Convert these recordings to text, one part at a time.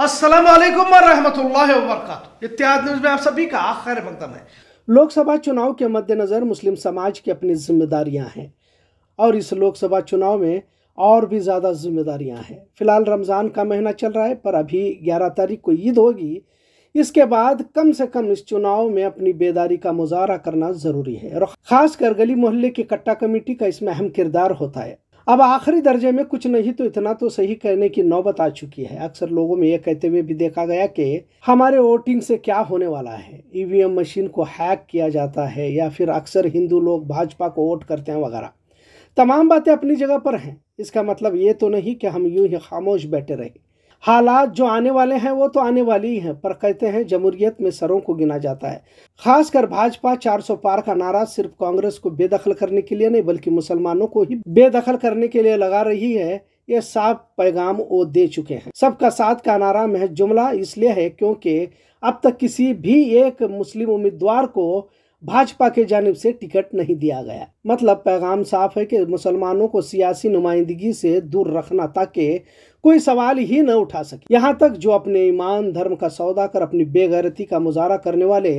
news में आप सभी का मकदम है लोकसभा चुनाव के मद्देनज़र मुस्लिम समाज की अपनी जिम्मेदारियां हैं और इस लोकसभा चुनाव में और भी ज़्यादा जिम्मेदारियां हैं फिलहाल रमज़ान का महीना चल रहा है पर अभी 11 तारीख को ईद होगी इसके बाद कम से कम इस चुनाव में अपनी बेदारी का मुजाहरा करना ज़रूरी है और ख़ास कर गली मोहल्ले की कट्टा कमेटी का इसमें अहम किरदार होता है अब आखिरी दर्जे में कुछ नहीं तो इतना तो सही कहने की नौबत आ चुकी है अक्सर लोगों में यह कहते हुए भी देखा गया कि हमारे वोटिंग से क्या होने वाला है ईवीएम मशीन को हैक किया जाता है या फिर अक्सर हिंदू लोग भाजपा को वोट करते हैं वगैरह तमाम बातें अपनी जगह पर हैं इसका मतलब ये तो नहीं कि हम यूं ही खामोश बैठे रहे हालात जो आने वाले हैं वो तो आने वाले ही हैं पर कहते हैं जमहूरियत में सरों को गिना जाता है खासकर भाजपा 400 पार का नारा सिर्फ कांग्रेस को बेदखल करने के लिए नहीं बल्कि मुसलमानों को ही बेदखल करने के लिए लगा रही है ये साफ पैगाम वो दे चुके हैं सबका साथ का नारा महज जुमला इसलिए है क्योंकि अब तक किसी भी एक मुस्लिम उम्मीदवार को भाजपा के जानब से टिकट नहीं दिया गया मतलब पैगाम साफ है कि मुसलमानों को सियासी नुमाइंदगी से दूर रखना ताकि कोई सवाल ही न उठा सके यहाँ तक जो अपने ईमान धर्म का सौदा कर अपनी बेगैरती का मुजाहरा करने वाले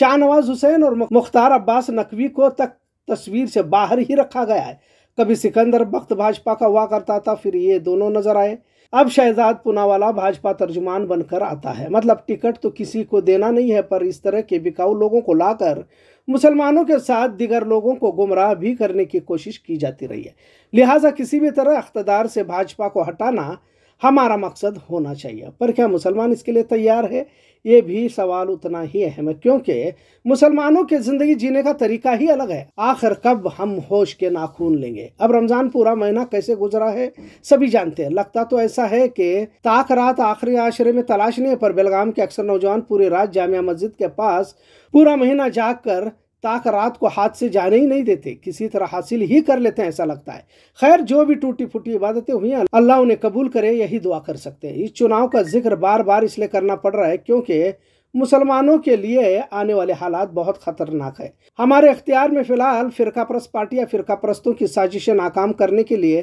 शाहनवाज हुसैन और मुख्तार अब्बास नकवी को तक तस्वीर से बाहर ही रखा गया है कभी सिकंदर वक्त भाजपा का हुआ करता था फिर ये दोनों नजर आए अब शहजाद पुनावाला भाजपा तर्जुमान बनकर आता है मतलब टिकट तो किसी को देना नहीं है पर इस तरह के बिकाऊ लोगों को लाकर मुसलमानों के साथ दिगर लोगों को गुमराह भी करने की कोशिश की जाती रही है लिहाजा किसी भी तरह अख्तदार से भाजपा को हटाना हमारा मकसद होना चाहिए पर क्या मुसलमान इसके लिए तैयार है ये भी सवाल उतना ही अहम है क्योंकि मुसलमानों के ज़िंदगी जीने का तरीका ही अलग है आखिर कब हम होश के नाखून लेंगे अब रमज़ान पूरा महीना कैसे गुजरा है सभी जानते हैं लगता तो ऐसा है कि ताक रात आखिरी आशरे में तलाश नहीं पर बेलगाम के अक्सर नौजवान पूरे रात जामिया मस्जिद के पास पूरा महीना जाग ताक रात को हाथ से जाने ही नहीं देते किसी तरह हासिल ही कर लेते हैं ऐसा लगता है खैर जो भी टूटी फूटी इबादतें हुई हैं अल्लाह उन्हें कबूल करे यही दुआ कर सकते हैं इस चुनाव का जिक्र बार बार इसलिए करना पड़ रहा है क्योंकि मुसलमानों के लिए आने वाले हालात बहुत खतरनाक है हमारे अख्तियार में फिलहाल फिरका परस्त पार्टी या फिरका परस्तों की साजिशें नाकाम करने के लिए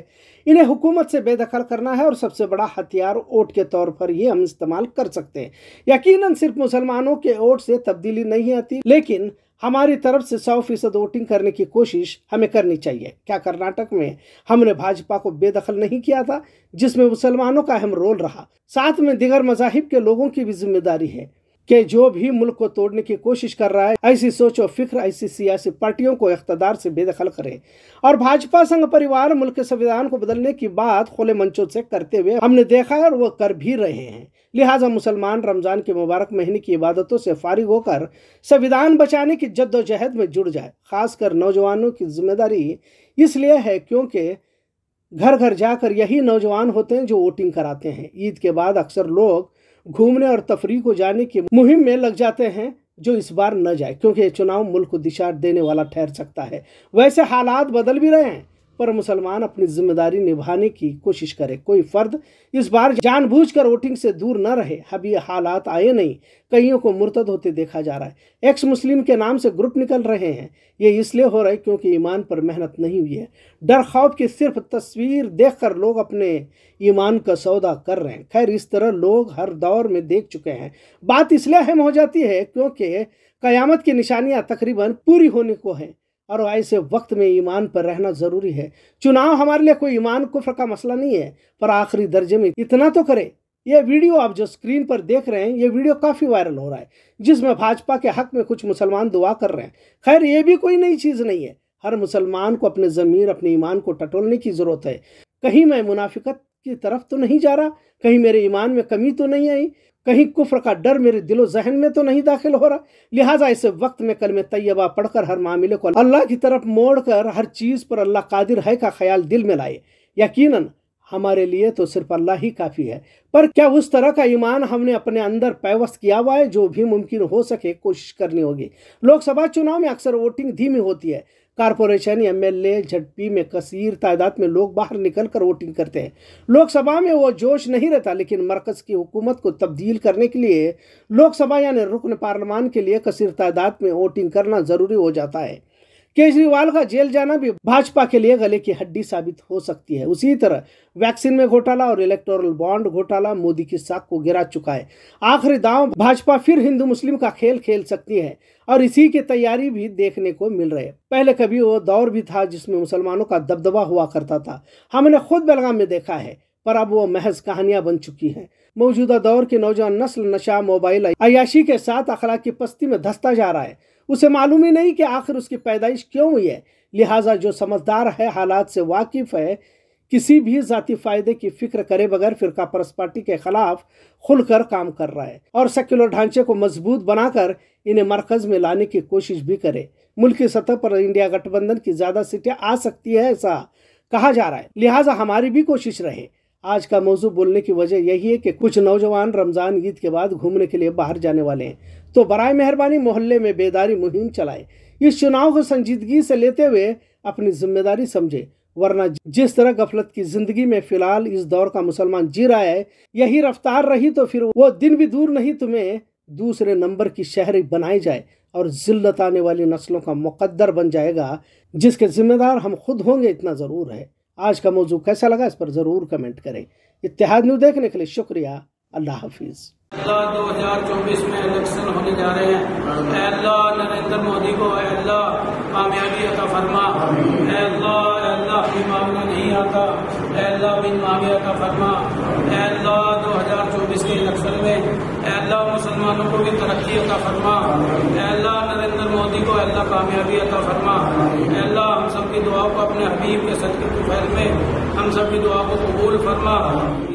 इन्हें हुकूमत से बेदखल करना है और सबसे बड़ा हथियार वोट के तौर पर ही हम इस्तेमाल कर सकते हैं यकीनन सिर्फ मुसलमानों के वोट से तब्दीली नहीं आती लेकिन हमारी तरफ से सौ फीसद वोटिंग करने की कोशिश हमें करनी चाहिए क्या कर्नाटक में हमने भाजपा को बेदखल नहीं किया था जिसमें मुसलमानों का अहम रोल रहा साथ में दिगर मजाहिब के लोगों की भी जिम्मेदारी है कि जो भी मुल्क को तोड़ने की कोशिश कर रहा है ऐसी सोच और फिक्र ऐसी सियासी पार्टियों को इकतदार से बेदखल करें और भाजपा संघ परिवार मुल्क के संविधान को बदलने की बात खुले मंचों से करते हुए हमने देखा है और वो कर भी रहे हैं लिहाजा मुसलमान रमज़ान के मुबारक महीने की इबादतों से फारिग होकर संविधान बचाने की जद्दोजहद में जुड़ जाए खासकर नौजवानों की जिम्मेदारी इसलिए है क्योंकि घर घर जाकर यही नौजवान होते हैं जो वोटिंग कराते हैं ईद के बाद अक्सर लोग घूमने और तफरी को जाने की मुहिम में लग जाते हैं जो इस बार न जाए क्योंकि चुनाव मुल्क को दिशा देने वाला ठहर सकता है वैसे हालात बदल भी रहे हैं पर मुसलमान अपनी जिम्मेदारी निभाने की कोशिश करे कोई फर्द इस बार जानबूझकर वोटिंग से दूर न रहे अब ये हालात आए नहीं कईयों को मुर्तद होते देखा जा रहा है एक्स मुस्लिम के नाम से ग्रुप निकल रहे हैं ये इसलिए हो रहा है क्योंकि ईमान पर मेहनत नहीं हुई है डर खौफ की सिर्फ तस्वीर देख कर लोग अपने ईमान का सौदा कर रहे हैं खैर इस तरह लोग हर दौर में देख चुके हैं बात इसलिए अहम हो जाती है क्योंकि कयामत की निशानियाँ तकरीबन पूरी होने को हैं और ऐसे वक्त में ईमान पर रहना ज़रूरी है चुनाव हमारे लिए कोई ईमान कुफर का मसला नहीं है पर आखिरी दर्जे में इतना तो करे यह वीडियो आप जो स्क्रीन पर देख रहे हैं ये वीडियो काफ़ी वायरल हो रहा है जिसमें भाजपा के हक में कुछ मुसलमान दुआ कर रहे हैं खैर ये भी कोई नई चीज़ नहीं है हर मुसलमान को अपने ज़मीर अपने ईमान को टटोलने की ज़रूरत है कहीं मैं मुनाफिकत की तरफ तो नहीं जा रहा कहीं मेरे ईमान में कमी तो नहीं आई कहीं कुफ्र का डर मेरे दिलो जहन में तो नहीं दाखिल हो रहा लिहाजा इस वक्त में कल में तयबा पढ़कर हर मामले को अल्लाह की तरफ मोड़ कर हर चीज़ पर अल्लाह कादिर है का ख्याल दिल में लाए यकीनन हमारे लिए तो सिर्फ अल्लाह ही काफ़ी है पर क्या उस तरह का ईमान हमने अपने अंदर पैवस्त किया हुआ है जो भी मुमकिन हो सके कोशिश करनी होगी लोकसभा चुनाव में अक्सर वोटिंग धीमी होती है कारपोरेशन एमएलए झटपी में कसीर तादाद में लोग बाहर निकल कर वोटिंग करते हैं लोकसभा में वो जोश नहीं रहता लेकिन मरकज़ की हुकूमत को तब्दील करने के लिए लोकसभा यानी रुकन पार्लियामान के लिए कसीर तादाद में वोटिंग करना ज़रूरी हो जाता है केजरीवाल का जेल जाना भी भाजपा के लिए गले की हड्डी साबित हो सकती है उसी तरह वैक्सीन में घोटाला और इलेक्टोरल बॉन्ड घोटाला मोदी की साख को गिरा चुका है आखिरी दांव भाजपा फिर हिंदू मुस्लिम का खेल खेल सकती है और इसी की तैयारी भी देखने को मिल रही है पहले कभी वो दौर भी था जिसमें मुसलमानों का दबदबा हुआ करता था हमने खुद बेलगाम में देखा है पर अब वो महज कहानियां बन चुकी हैं मौजूदा दौर के नौजवान नस्ल नशा मोबाइल अयाशी के साथ अखलाक की पस्ती में धसता जा रहा है उसे मालूम ही नहीं कि आखिर उसकी पैदाइश क्यों हुई है लिहाजा जो समझदार है हालात से वाकिफ़ है किसी भी जाति फ़ायदे की फिक्र करे बगैर फिरका परस पार्टी के खिलाफ खुलकर काम कर रहा है और सेक्युलर ढांचे को मजबूत बनाकर इन्हें मरकज़ में लाने की कोशिश भी करे मुल्की सतह पर इंडिया गठबंधन की ज़्यादा सीटें आ सकती है ऐसा कहा जा रहा है लिहाजा हमारी भी कोशिश रहे आज का मौजू बोलने की वजह यही है कि कुछ नौजवान रमज़ान ईद के बाद घूमने के लिए बाहर जाने वाले हैं तो बरए मेहरबानी मोहल्ले में बेदारी मुहिम चलाएं इस चुनाव को संजीदगी से लेते हुए अपनी जिम्मेदारी समझे वरना जिस तरह गफलत की जिंदगी में फिलहाल इस दौर का मुसलमान जी रहा है यही रफ्तार रही तो फिर वो दिन भी दूर नहीं तुम्हें दूसरे नंबर की शहर बनाई जाए और जिल्लत आने वाली नस्लों का मुकद्दर बन जाएगा जिसके जिम्मेदार हम खुद होंगे इतना ज़रूर है आज का मौजू कैसा लगा इस पर ज़रूर कमेंट करें इतिहाद न्यूज देखने के लिए शुक्रिया अल्लाह हाफिज अल्लाह 2024 में इलेक्शन होने जा रहे हैं अल्लाह नरेंद्र मोदी को अल्लाह कामयाबी अता फरमा अल्लाह अल्लाह भी मामला नहीं आता अल्लाह बिन मामिया का फरमा अल्लाह 2024 के इलेक्शन में मुसलमानों को तो भी तरक्की अता फरमा अल्लाह नरेंद्र मोदी को अल्लाह कामयाबी अता फरमा अल्लाह हम सब की दुआ को अपने हबीब के सच फैल में हम सब की दुआ को कबूल फरमा